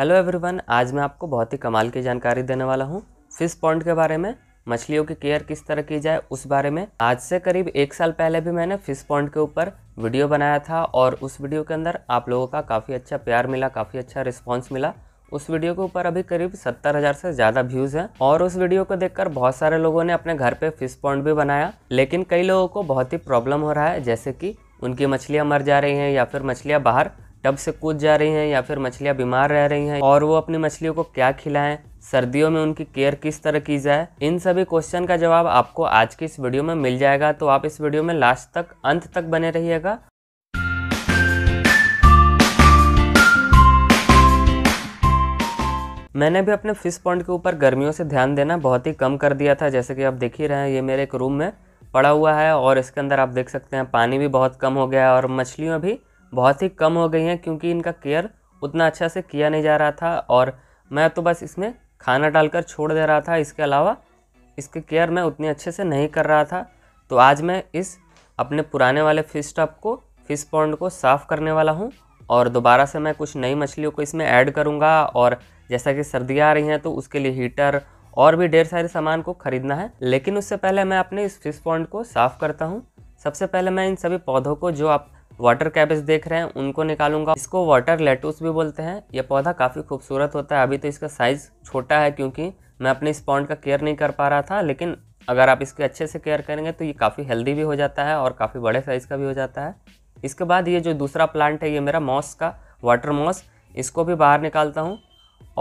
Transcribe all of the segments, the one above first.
hello everyone आज मैं आपको बहुत ही कमाल की जानकारी देने वाला हूँ फिश पॉन्ड के बारे में मछलियों की केयर किस तरह की जाए उस बारे में आज से करीब एक साल पहले भी मैंने फिश पॉन्ड के ऊपर वीडियो बनाया था और उस वीडियो के अंदर आप लोगों का काफ़ी अच्छा प्यार मिला काफ़ी अच्छा रिस्पॉन्स मिला उस वीडियो के ऊपर अभी करीब सत्तर हज़ार से ज़्यादा व्यूज़ हैं और उस वीडियो को देखकर बहुत सारे लोगों ने अपने घर पे फिश पॉन्ड भी बनाया लेकिन कई लोगों को बहुत ही प्रॉब्लम हो रहा है जैसे कि उनकी मछलियां मर जा रही हैं या फिर मछलियां बाहर टब से कूद जा रही हैं या फिर मछलियाँ बीमार रह रही हैं और वो अपनी मछलियों को क्या खिलाएं सर्दियों में उनकी केयर किस तरह की जाए इन सभी क्वेश्चन का जवाब आपको आज की इस वीडियो में मिल जाएगा तो आप इस वीडियो में लास्ट तक अंत तक बने रहिएगा मैंने भी अपने फिश पॉइंट के ऊपर गर्मियों से ध्यान देना बहुत ही कम कर दिया था जैसे कि आप देख ही रहे हैं ये मेरे एक रूम में पड़ा हुआ है और इसके अंदर आप देख सकते हैं पानी भी बहुत कम हो गया है और मछलियों भी बहुत ही कम हो गई हैं क्योंकि इनका केयर उतना अच्छा से किया नहीं जा रहा था और मैं तो बस इसमें खाना डालकर छोड़ दे रहा था इसके अलावा इसकी केयर मैं उतनी अच्छे से नहीं कर रहा था तो आज मैं इस अपने पुराने वाले फिश टॉप को फिश पॉन्ड को साफ़ करने वाला हूँ और दोबारा से मैं कुछ नई मछलियों को इसमें ऐड करूँगा और जैसा कि सर्दियाँ आ रही हैं तो उसके लिए हीटर और भी ढेर सारे सामान को ख़रीदना है लेकिन उससे पहले मैं अपने इस फिश पॉन्ड को साफ़ करता हूँ सबसे पहले मैं इन सभी पौधों को जो आप वाटर कैबेज देख रहे हैं उनको निकालूंगा इसको वाटर लेटूस भी बोलते हैं यह पौधा काफ़ी खूबसूरत होता है अभी तो इसका साइज़ छोटा है क्योंकि मैं अपने इस पॉन्ड का केयर नहीं कर पा रहा था लेकिन अगर आप इसके अच्छे से केयर करेंगे तो ये काफ़ी हेल्दी भी हो जाता है और काफ़ी बड़े साइज़ का भी हो जाता है इसके बाद ये जो दूसरा प्लांट है ये मेरा मॉस का वाटर मॉस इसको भी बाहर निकालता हूँ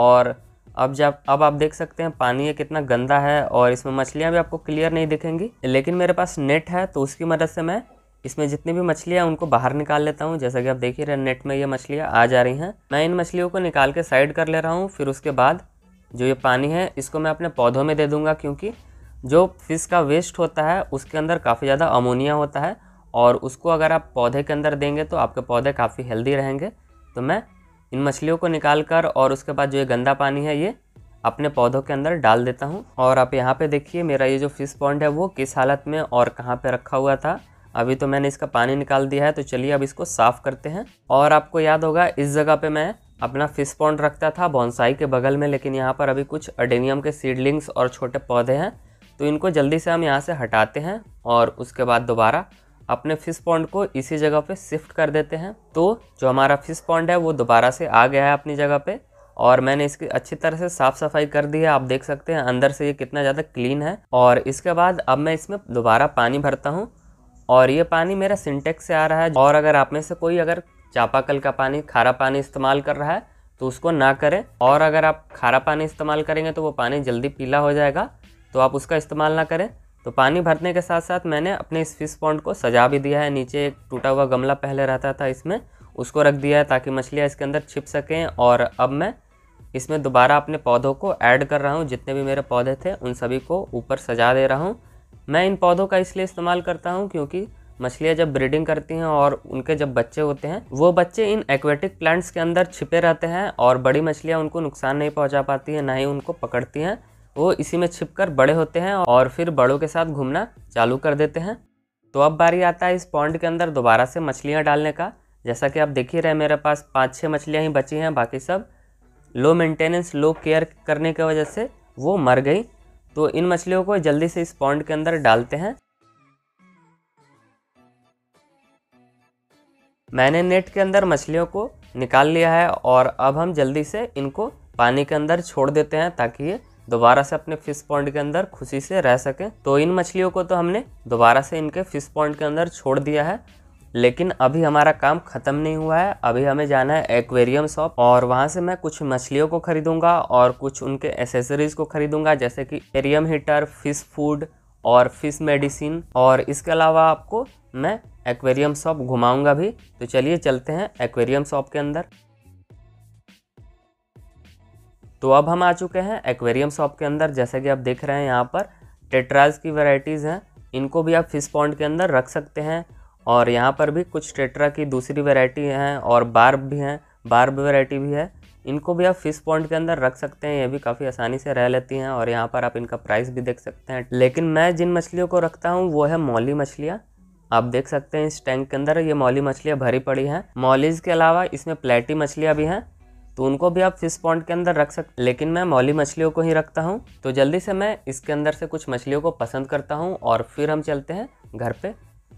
और अब जब अब आप देख सकते हैं पानी ये कितना गंदा है और इसमें मछलियाँ भी आपको क्लियर नहीं दिखेंगी लेकिन मेरे पास नेट है तो उसकी मदद से मैं इसमें जितनी भी मछलियाँ उनको बाहर निकाल लेता हूँ जैसा कि आप देख ही रहे नेट में ये मछलियाँ आ जा रही हैं मैं इन मछलियों को निकाल के साइड कर ले रहा हूँ फिर उसके बाद जो ये पानी है इसको मैं अपने पौधों में दे दूँगा क्योंकि जो फिश का वेस्ट होता है उसके अंदर काफ़ी ज़्यादा अमोनिया होता है और उसको अगर आप पौधे के अंदर देंगे तो आपके पौधे काफ़ी हेल्दी रहेंगे तो मैं इन मछलियों को निकाल कर और उसके बाद जो ये गंदा पानी है ये अपने पौधों के अंदर डाल देता हूँ और आप यहाँ पे देखिए मेरा ये जो फिश पॉन्ड है वो किस हालत में और कहाँ पे रखा हुआ था अभी तो मैंने इसका पानी निकाल दिया है तो चलिए अब इसको साफ़ करते हैं और आपको याद होगा इस जगह पे मैं अपना फिश पॉन्ड रखता था बॉन्साई के बगल में लेकिन यहाँ पर अभी कुछ अडेनियम के सीडलिंग्स और छोटे पौधे हैं तो इनको जल्दी से हम यहाँ से हटाते हैं और उसके बाद दोबारा अपने फिश पॉन्ड को इसी जगह पर शिफ्ट कर देते हैं तो जो हमारा फिश पॉन्ड है वो दोबारा से आ गया है अपनी जगह पर और मैंने इसकी अच्छी तरह से साफ़ सफाई कर दी है आप देख सकते हैं अंदर से ये कितना ज़्यादा क्लीन है और इसके बाद अब मैं इसमें दोबारा पानी भरता हूँ और ये पानी मेरा सिंटेक्स से आ रहा है और अगर आप में से कोई अगर चापाकल का पानी खारा पानी इस्तेमाल कर रहा है तो उसको ना करें और अगर आप खारा पानी इस्तेमाल करेंगे तो वो पानी जल्दी पीला हो जाएगा तो आप उसका इस्तेमाल ना करें तो पानी भरने के साथ साथ मैंने अपने इस फिश पॉन्ड को सजा भी दिया है नीचे एक टूटा हुआ गमला पहले रहता था इसमें उसको रख दिया है ताकि मछलियाँ इसके अंदर छिप सकें और अब मैं इसमें दोबारा अपने पौधों को ऐड कर रहा हूँ जितने भी मेरे पौधे थे उन सभी को ऊपर सजा दे रहा हूँ मैं इन पौधों का इसलिए इस्तेमाल करता हूँ क्योंकि मछलियाँ जब ब्रीडिंग करती हैं और उनके जब बच्चे होते हैं वो बच्चे इन एक्वेटिक प्लांट्स के अंदर छिपे रहते हैं और बड़ी मछलियाँ उनको नुकसान नहीं पहुँचा पाती हैं ना ही उनको पकड़ती हैं वो इसी में छिप बड़े होते हैं और फिर बड़ों के साथ घूमना चालू कर देते हैं तो अब बारी आता है इस पॉन्ड के अंदर दोबारा से मछलियाँ डालने का जैसा कि आप देख ही रहे मेरे पास पाँच छः मछलियाँ ही बची हैं बाकी सब लो मेंटेनेंस लो केयर करने की वजह से वो मर गई तो इन मछलियों को जल्दी से इस पॉन्ड के अंदर डालते हैं मैंने नेट के अंदर मछलियों को निकाल लिया है और अब हम जल्दी से इनको पानी के अंदर छोड़ देते हैं ताकि ये दोबारा से अपने फिश पॉन्ड के अंदर खुशी से रह सकें तो इन मछलियों को तो हमने दोबारा से इनके फिश पॉन्ड के अंदर छोड़ दिया है लेकिन अभी हमारा काम ख़त्म नहीं हुआ है अभी हमें जाना है एक्वेरियम शॉप और वहाँ से मैं कुछ मछलियों को खरीदूंगा और कुछ उनके एसेसरीज़ को खरीदूंगा जैसे कि एरियम हीटर फ़िश फूड और फ़िश मेडिसिन और इसके अलावा आपको मैं एक्वेरियम शॉप घुमाऊंगा भी तो चलिए चलते हैं एक्वेरियम शॉप के अंदर तो अब हम आ चुके हैं एक्वेरियम शॉप के अंदर जैसे कि आप देख रहे हैं यहाँ पर टेट्राज की वराइटीज हैं इनको भी आप फिश पॉन्ड के अंदर रख सकते हैं और यहाँ पर भी कुछ टेट्रा की दूसरी वेराइटी हैं और बार्ब भी हैं बार्ब वेराइटी भी है इनको भी आप फिश पॉइंट के अंदर रख सकते हैं ये भी काफ़ी आसानी से रह लेती हैं और यहाँ पर आप इनका प्राइस भी देख सकते हैं लेकिन मैं जिन मछलियों को रखता हूँ वो है मौली मछलियाँ आप देख सकते हैं इस टैंक के अंदर ये मौली मछलियाँ भरी पड़ी हैं मौलीज के अलावा इसमें प्लेटी मछलियाँ भी हैं तो उनको भी आप फिश पॉइंट के अंदर रख सकते लेकिन मैं मौली मछलियों को ही रखता हूँ तो जल्दी से मैं इसके अंदर से कुछ मछलियों को पसंद करता हूँ और फिर हम चलते हैं घर पर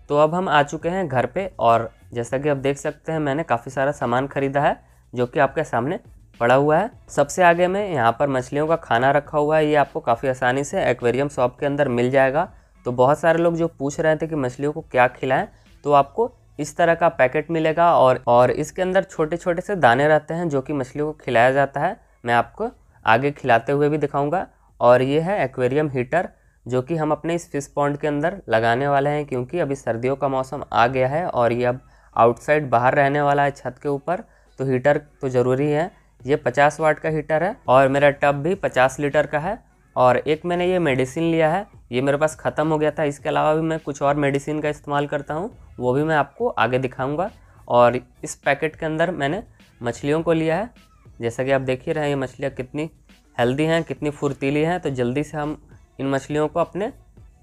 तो अब हम आ चुके हैं घर पे और जैसा कि आप देख सकते हैं मैंने काफ़ी सारा सामान ख़रीदा है जो कि आपके सामने पड़ा हुआ है सबसे आगे में यहाँ पर मछलियों का खाना रखा हुआ है ये आपको काफ़ी आसानी से एक्वेरियम शॉप के अंदर मिल जाएगा तो बहुत सारे लोग जो पूछ रहे थे कि मछलियों को क्या खिलाएं तो आपको इस तरह का पैकेट मिलेगा और और इसके अंदर छोटे छोटे से दाने रहते हैं जो कि मछलियों को खिलाया जाता है मैं आपको आगे खिलाते हुए भी दिखाऊंगा और ये है एक्वेरियम हीटर जो कि हम अपने इस फिश पॉन्ड के अंदर लगाने वाले हैं क्योंकि अभी सर्दियों का मौसम आ गया है और ये अब आउटसाइड बाहर रहने वाला है छत के ऊपर तो हीटर तो ज़रूरी है ये पचास वाट का हीटर है और मेरा टब भी पचास लीटर का है और एक मैंने ये मेडिसिन लिया है ये मेरे पास ख़त्म हो गया था इसके अलावा भी मैं कुछ और मेडिसिन का इस्तेमाल करता हूँ वो भी मैं आपको आगे दिखाऊँगा और इस पैकेट के अंदर मैंने मछलियों को लिया है जैसा कि आप देख ही रहे हैं ये मछलियाँ कितनी हेल्दी हैं कितनी फुर्तीली हैं तो जल्दी से हम इन मछलियों को अपने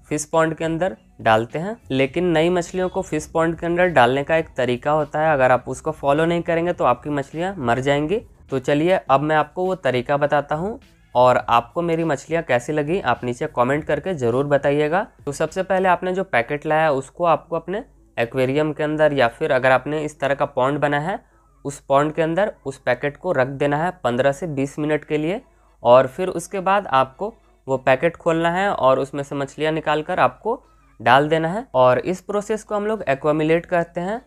फिश पॉन्ड के अंदर डालते हैं लेकिन नई मछलियों को फिश पॉन्ड के अंदर डालने का एक तरीका होता है अगर आप उसको फॉलो नहीं करेंगे तो आपकी मछलियाँ मर जाएंगी तो चलिए अब मैं आपको वो तरीका बताता हूँ और आपको मेरी मछलियाँ कैसी लगी आप नीचे कमेंट करके ज़रूर बताइएगा तो सबसे पहले आपने जो पैकेट लाया उसको आपको अपने एक्वेरियम के अंदर या फिर अगर आपने इस तरह का पॉन्ड बना है उस पॉन्ड के अंदर उस पैकेट को रख देना है पंद्रह से बीस मिनट के लिए और फिर उसके बाद आपको वो पैकेट खोलना है और उसमें से मछलियाँ निकाल कर आपको डाल देना है और इस प्रोसेस को हम लोग एक्वामिलेट कहते हैं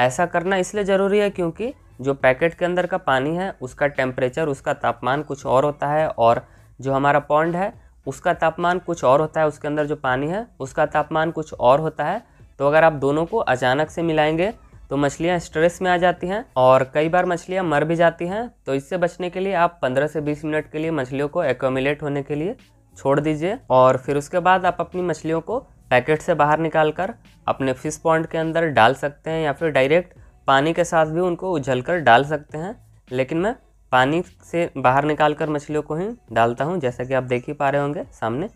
ऐसा करना इसलिए ज़रूरी है क्योंकि जो पैकेट के अंदर का पानी है उसका टेम्परेचर उसका तापमान कुछ और होता है और जो हमारा पॉन्ड है उसका तापमान कुछ और होता है उसके अंदर जो पानी है उसका तापमान कुछ और होता है तो अगर आप दोनों को अचानक से मिलाएंगे तो मछलियाँ स्ट्रेस में आ जाती हैं और कई बार मछलियाँ मर भी जाती हैं तो इससे बचने के लिए आप 15 से 20 मिनट के लिए मछलियों को एकोमिलेट होने के लिए छोड़ दीजिए और फिर उसके बाद आप अपनी मछलियों को पैकेट से बाहर निकाल कर अपने फिश पॉइंट के अंदर डाल सकते हैं या फिर डायरेक्ट पानी के साथ भी उनको उछल कर डाल सकते हैं लेकिन मैं पानी से बाहर निकाल कर मछलियों को ही डालता हूँ जैसा कि आप देख ही पा रहे होंगे सामने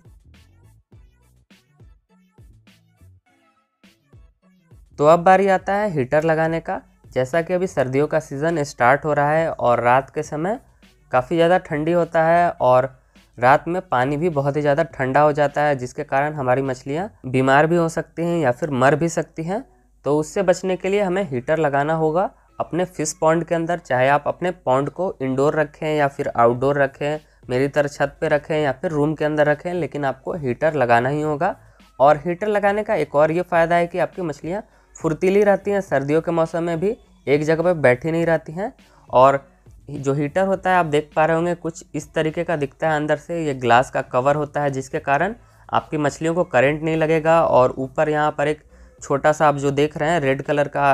तो अब बारी आता है हीटर लगाने का जैसा कि अभी सर्दियों का सीज़न स्टार्ट हो रहा है और रात के समय काफ़ी ज़्यादा ठंडी होता है और रात में पानी भी बहुत ही ज़्यादा ठंडा हो जाता है जिसके कारण हमारी मछलियाँ बीमार भी हो सकती हैं या फिर मर भी सकती हैं तो उससे बचने के लिए हमें हीटर लगाना होगा अपने फ़िश पॉन्ड के अंदर चाहे आप अपने पॉन्ड को इंडोर रखें या फिर आउटडोर रखें मेरी तरह छत पे रखें या फिर रूम के अंदर रखें लेकिन आपको हीटर लगाना ही होगा और हीटर लगाने का एक और ये फ़ायदा है कि आपकी मछलियाँ फुर्तीली रहती हैं सर्दियों के मौसम में भी एक जगह पर बैठी नहीं रहती हैं और जो हीटर होता है आप देख पा रहे होंगे कुछ इस तरीके का दिखता है अंदर से ये ग्लास का कवर होता है जिसके कारण आपकी मछलियों को करंट नहीं लगेगा और ऊपर यहाँ पर एक छोटा सा आप जो देख रहे हैं रेड कलर का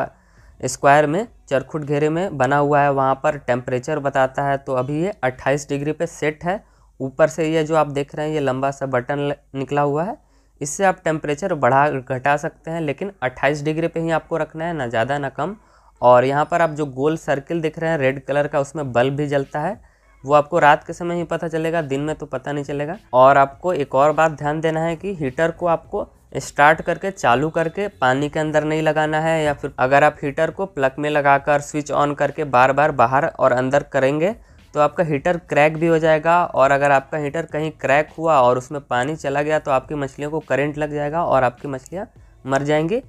स्क्वायर में चरखुट घेरे में बना हुआ है वहाँ पर टेम्परेचर बताता है तो अभी ये 28 डिग्री पे सेट है ऊपर से ये जो आप देख रहे हैं ये लंबा सा बटन निकला हुआ है इससे आप टेम्परेचर बढ़ा घटा सकते हैं लेकिन 28 डिग्री पे ही आपको रखना है ना ज़्यादा ना कम और यहाँ पर आप जो गोल सर्किल दिख रहे हैं रेड कलर का उसमें बल्ब भी जलता है वो आपको रात के समय ही पता चलेगा दिन में तो पता नहीं चलेगा और आपको एक और बात ध्यान देना है कि हीटर को आपको स्टार्ट करके चालू करके पानी के अंदर नहीं लगाना है या फिर अगर आप हीटर को प्लग में लगाकर स्विच ऑन करके बार बार बाहर और अंदर करेंगे तो आपका हीटर क्रैक भी हो जाएगा और अगर आपका हीटर कहीं क्रैक हुआ और उसमें पानी चला गया तो आपकी मछलियों को करंट लग जाएगा और आपकी मछलियाँ मर जाएंगी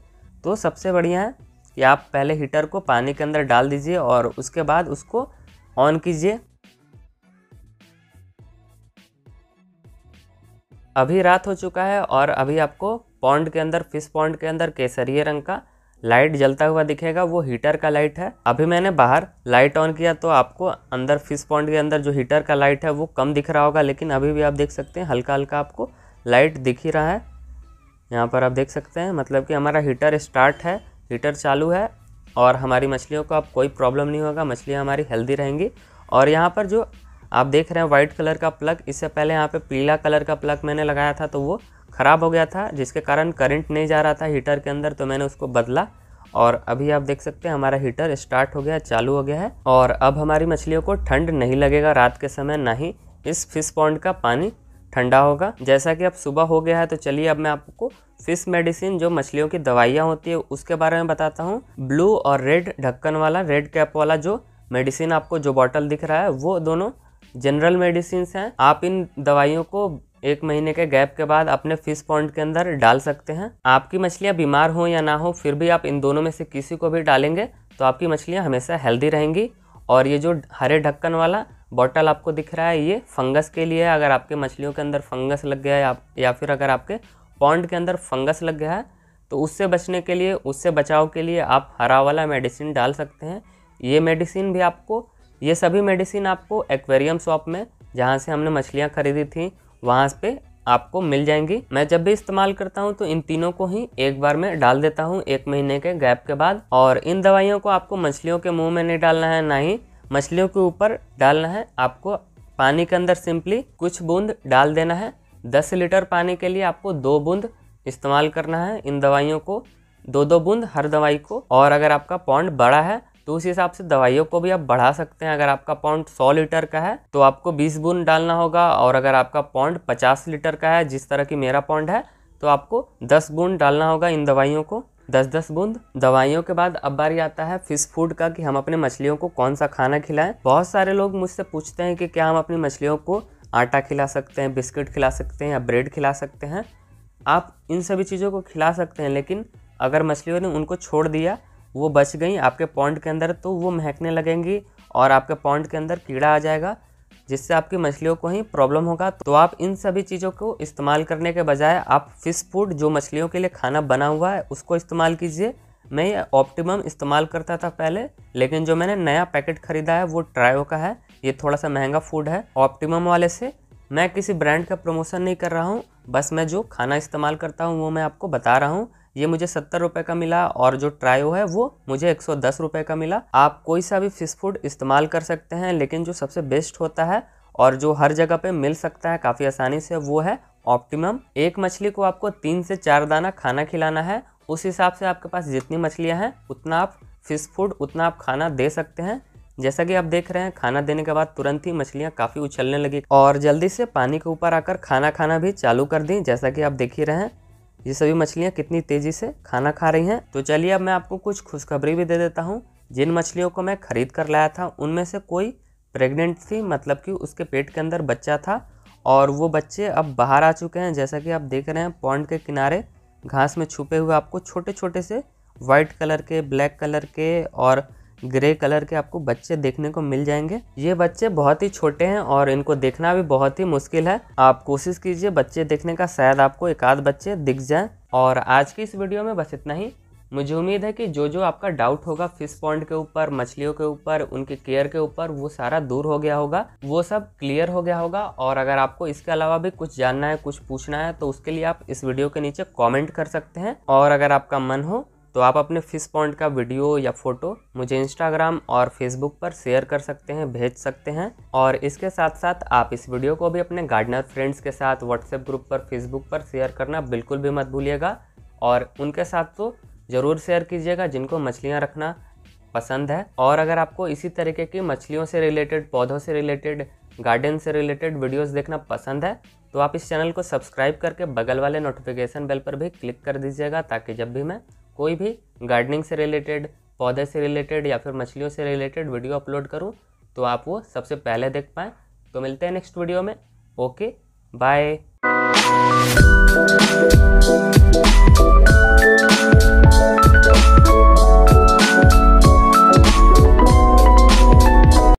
तो सबसे बढ़िया है कि आप पहले हीटर को पानी के अंदर डाल दीजिए और उसके बाद उसको ऑन कीजिए अभी रात हो चुका है और अभी आपको पॉन्ड के अंदर फिश पॉन्ड के अंदर केसरिए रंग का लाइट जलता हुआ दिखेगा वो हीटर का लाइट है अभी मैंने बाहर लाइट ऑन किया तो आपको अंदर फिश पॉइंट के अंदर जो हीटर का लाइट है वो कम दिख रहा होगा लेकिन अभी भी आप देख सकते हैं हल्का हल्का आपको लाइट दिख ही रहा है यहाँ पर आप देख सकते हैं मतलब कि हमारा हीटर स्टार्ट है हीटर चालू है और हमारी मछलियों को अब कोई प्रॉब्लम नहीं होगा मछलियाँ हमारी हेल्दी रहेंगी और यहाँ पर जो आप देख रहे हैं वाइट कलर का प्लग इससे पहले यहाँ पे पीला कलर का प्लग मैंने लगाया था तो वो ख़राब हो गया था जिसके कारण करंट नहीं जा रहा था हीटर के अंदर तो मैंने उसको बदला और अभी आप देख सकते हैं हमारा हीटर स्टार्ट हो गया चालू हो गया है और अब हमारी मछलियों को ठंड नहीं लगेगा रात के समय ना ही इस फिश पॉन्ड का पानी ठंडा होगा जैसा कि अब सुबह हो गया है तो चलिए अब मैं आपको फिश मेडिसिन जो मछलियों की दवाइयाँ होती है उसके बारे में बताता हूँ ब्लू और रेड ढक्कन वाला रेड कैप वाला जो मेडिसिन आपको जो बॉटल दिख रहा है वो दोनों जनरल मेडिसिन हैं आप इन दवाइयों को एक महीने के गैप के बाद अपने फिश पॉइंट के अंदर डाल सकते हैं आपकी मछलियाँ बीमार हो या ना हो फिर भी आप इन दोनों में से किसी को भी डालेंगे तो आपकी मछलियाँ हमेशा हेल्दी रहेंगी और ये जो हरे ढक्कन वाला बॉटल आपको दिख रहा है ये फंगस के लिए है अगर आपके मछलियों के अंदर फंगस लग गया है या या फिर अगर आपके पॉन्ड के अंदर फंगस लग गया है तो उससे बचने के लिए उससे बचाव के लिए आप हरा वाला मेडिसिन डाल सकते हैं ये मेडिसिन भी आपको ये सभी मेडिसिन आपको एक्वेरियम शॉप में जहाँ से हमने मछलियाँ खरीदी थी वहाँ पे आपको मिल जाएंगी मैं जब भी इस्तेमाल करता हूँ तो इन तीनों को ही एक बार में डाल देता हूँ एक महीने के गैप के बाद और इन दवाइयों को आपको मछलियों के मुंह में नहीं डालना है ना ही मछलियों के ऊपर डालना है आपको पानी के अंदर सिंपली कुछ बूंद डाल देना है दस लीटर पानी के लिए आपको दो बूंद इस्तेमाल करना है इन दवाइयों को दो दो बूंद हर दवाई को और अगर आपका पॉन्ड बड़ा है तो उस हिसाब से दवाइयों को भी आप बढ़ा सकते हैं अगर आपका पौंड सौ लीटर का है तो आपको बीस बूंद डालना होगा और अगर आपका पौंड पचास लीटर का है जिस तरह की मेरा पौंड है तो आपको दस बूंद डालना होगा इन दवाइयों को दस दस बूंद दवाइयों के बाद अब बारी आता है फिश फूड का कि हम अपने मछलियों को कौन सा खाना खिलाएं बहुत सारे लोग मुझसे पूछते हैं कि क्या हम अपनी मछलियों को आटा खिला सकते हैं बिस्किट खिला सकते हैं या ब्रेड खिला सकते हैं आप इन सभी चीज़ों को खिला सकते हैं लेकिन अगर मछलियों ने उनको छोड़ दिया वो बच गई आपके पॉन्ड के अंदर तो वो महकने लगेंगी और आपके पॉन्ड के अंदर कीड़ा आ जाएगा जिससे आपकी मछलियों को ही प्रॉब्लम होगा तो आप इन सभी चीज़ों को इस्तेमाल करने के बजाय आप फ़िश फूड जो मछलियों के लिए खाना बना हुआ है उसको इस्तेमाल कीजिए मैं ये ऑप्टिमम इस्तेमाल करता था पहले लेकिन जो मैंने नया पैकेट ख़रीदा है वो ट्रायो का है ये थोड़ा सा महंगा फूड है ऑप्टिमम वाले से मैं किसी ब्रांड का प्रमोशन नहीं कर रहा हूँ बस मैं जो खाना इस्तेमाल करता हूँ वो मैं आपको बता रहा हूँ ये मुझे सत्तर रुपए का मिला और जो ट्रायो है वो मुझे एक सौ दस रुपये का मिला आप कोई सा भी फिश फूड इस्तेमाल कर सकते हैं लेकिन जो सबसे बेस्ट होता है और जो हर जगह पे मिल सकता है काफ़ी आसानी से वो है ऑप्टिमम एक मछली को आपको तीन से चार दाना खाना खिलाना है उस हिसाब से आपके पास जितनी मछलियाँ हैं उतना आप फिश फूड उतना आप खाना दे सकते हैं जैसा कि आप देख रहे हैं खाना देने के बाद तुरंत ही मछलियाँ काफ़ी उछलने लगी और जल्दी से पानी के ऊपर आकर खाना खाना भी चालू कर दी जैसा कि आप देख ही रहे हैं ये सभी मछलियाँ कितनी तेज़ी से खाना खा रही हैं तो चलिए अब मैं आपको कुछ खुशखबरी भी दे देता हूँ जिन मछलियों को मैं खरीद कर लाया था उनमें से कोई प्रेग्नेंट थी मतलब कि उसके पेट के अंदर बच्चा था और वो बच्चे अब बाहर आ चुके हैं जैसा कि आप देख रहे हैं पॉन्ड के किनारे घास में छुपे हुए आपको छोटे छोटे से वाइट कलर के ब्लैक कलर के और ग्रे कलर के आपको बच्चे देखने को मिल जाएंगे ये बच्चे बहुत ही छोटे हैं और इनको देखना भी बहुत ही मुश्किल है आप कोशिश कीजिए बच्चे देखने का शायद आपको एक आध बच्चे दिख जाए और आज की इस वीडियो में बस इतना ही मुझे उम्मीद है कि जो जो आपका डाउट होगा फिश पॉइंट के ऊपर मछलियों के ऊपर उनके केयर के ऊपर वो सारा दूर हो गया होगा वो सब क्लियर हो गया होगा और अगर आपको इसके अलावा भी कुछ जानना है कुछ पूछना है तो उसके लिए आप इस वीडियो के नीचे कमेंट कर सकते हैं और अगर आपका मन हो तो आप अपने फ़िश पॉइंट का वीडियो या फ़ोटो मुझे इंस्टाग्राम और फेसबुक पर शेयर कर सकते हैं भेज सकते हैं और इसके साथ साथ आप इस वीडियो को भी अपने गार्डनर फ्रेंड्स के साथ व्हाट्सएप ग्रुप पर फेसबुक पर शेयर करना बिल्कुल भी मत भूलिएगा और उनके साथ तो ज़रूर शेयर कीजिएगा जिनको मछलियाँ रखना पसंद है और अगर आपको इसी तरीके की मछलियों से रिलेटेड पौधों से रिलेटेड गार्डन से रिलेटेड वीडियोस देखना पसंद है तो आप इस चैनल को सब्सक्राइब करके बगल वाले नोटिफिकेशन बेल पर भी क्लिक कर दीजिएगा ताकि जब भी मैं कोई भी गार्डनिंग से रिलेटेड पौधे से रिलेटेड या फिर मछलियों से रिलेटेड वीडियो अपलोड करूँ तो आप वो सबसे पहले देख पाएँ तो मिलते हैं नेक्स्ट वीडियो में ओके बाय